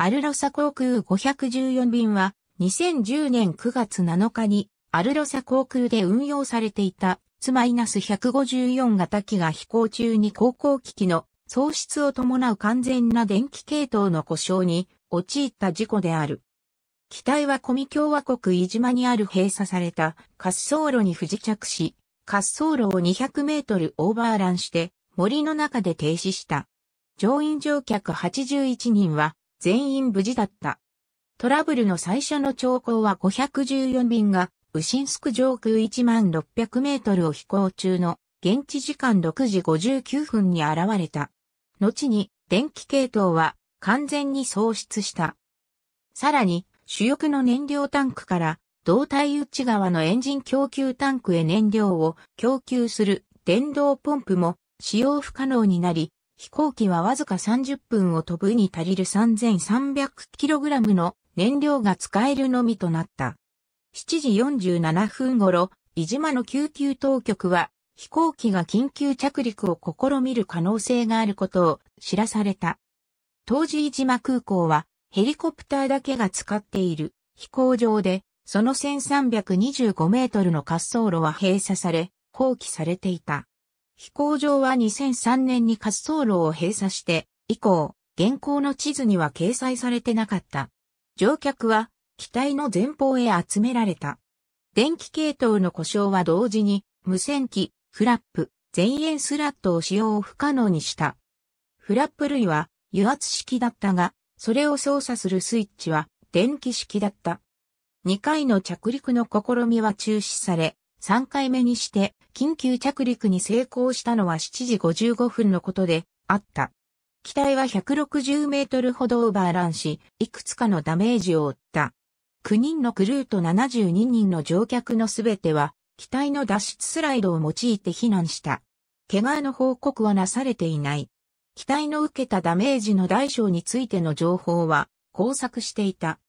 アルロサ航空514便は2010年9月7日にアルロサ航空で運用されていたツマイナス154型機が飛行中に航行機器の喪失を伴う完全な電気系統の故障に陥った事故である。機体はコミ共和国伊島にある閉鎖された滑走路に不時着し、滑走路を200メートルオーバーランして森の中で停止した。乗員乗客81人は全員無事だった。トラブルの最初の兆候は514便が、ウシンスク上空1万600メートルを飛行中の現地時間6時59分に現れた。後に電気系統は完全に喪失した。さらに主翼の燃料タンクから胴体内側のエンジン供給タンクへ燃料を供給する電動ポンプも使用不可能になり、飛行機はわずか30分を飛ぶに足りる 3300kg の燃料が使えるのみとなった。7時47分頃、伊島の救急当局は飛行機が緊急着陸を試みる可能性があることを知らされた。当時伊島空港はヘリコプターだけが使っている飛行場で、その1325メートルの滑走路は閉鎖され、放棄されていた。飛行場は2003年に滑走路を閉鎖して以降、現行の地図には掲載されてなかった。乗客は機体の前方へ集められた。電気系統の故障は同時に無線機、フラップ、前円スラットを使用不可能にした。フラップ類は油圧式だったが、それを操作するスイッチは電気式だった。2回の着陸の試みは中止され、3回目にして緊急着陸に成功したのは7時55分のことであった。機体は160メートルほどオーバーランし、いくつかのダメージを負った。9人のクルーと72人の乗客のすべては、機体の脱出スライドを用いて避難した。怪我の報告はなされていない。機体の受けたダメージの大小についての情報は、交錯していた。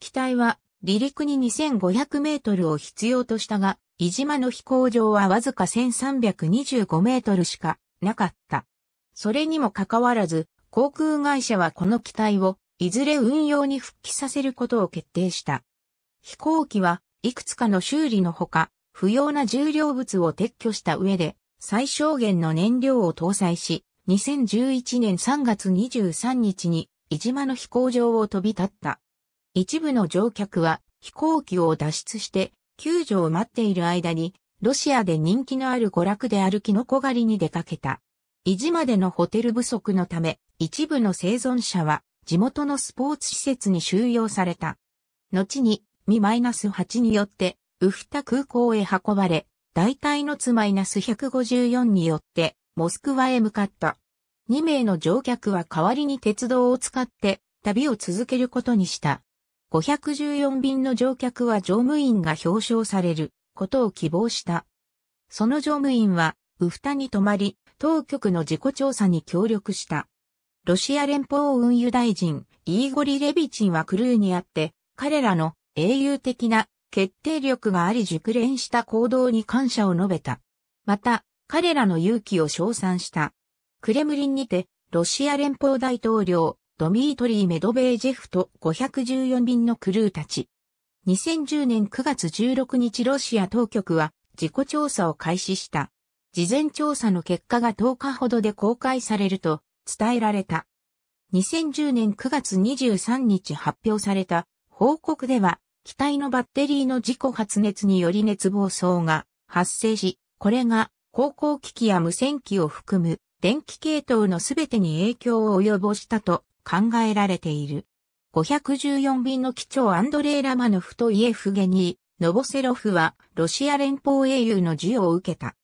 機体は離陸に2500メートルを必要としたが、伊島の飛行場はわずか1325メートルしかなかった。それにもかかわらず、航空会社はこの機体をいずれ運用に復帰させることを決定した。飛行機はいくつかの修理のほか、不要な重量物を撤去した上で、最小限の燃料を搭載し、2011年3月23日に、伊島の飛行場を飛び立った。一部の乗客は飛行機を脱出して救助を待っている間にロシアで人気のある娯楽であるキノコ狩りに出かけた。意地までのホテル不足のため一部の生存者は地元のスポーツ施設に収容された。後にミ -8 によってウフタ空港へ運ばれ、大体のつ -154 によってモスクワへ向かった。2名の乗客は代わりに鉄道を使って旅を続けることにした。514便の乗客は乗務員が表彰されることを希望した。その乗務員は、ウフタに泊まり、当局の事故調査に協力した。ロシア連邦運輸大臣、イーゴリ・レビチンはクルーにあって、彼らの英雄的な決定力があり熟練した行動に感謝を述べた。また、彼らの勇気を称賛した。クレムリンにて、ロシア連邦大統領、ドミートリー・メドベージェフと514便のクルーたち。2010年9月16日ロシア当局は事故調査を開始した。事前調査の結果が10日ほどで公開されると伝えられた。2010年9月23日発表された報告では、機体のバッテリーの自己発熱により熱暴走が発生し、これが航行機器や無線機を含む電気系統のすべてに影響を及ぼしたと考えられている。514便の機長アンドレイ・ラマノフとイエフゲニー、ノボセロフはロシア連邦英雄の授与を受けた。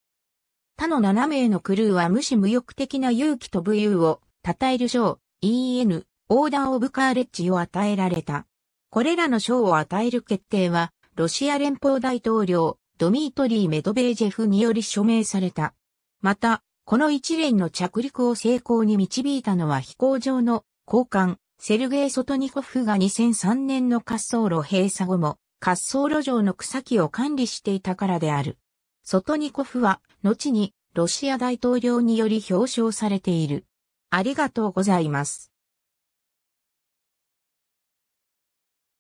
他の7名のクルーは無視無欲的な勇気と武勇を称える賞 EN オーダーオブカーレッジを与えられた。これらの賞を与える決定はロシア連邦大統領ドミートリー・メドベージェフにより署名された。また、この一連の着陸を成功に導いたのは飛行場の交換、セルゲイ・ソトニコフが2003年の滑走路閉鎖後も、滑走路上の草木を管理していたからである。ソトニコフは、後に、ロシア大統領により表彰されている。ありがとうございます。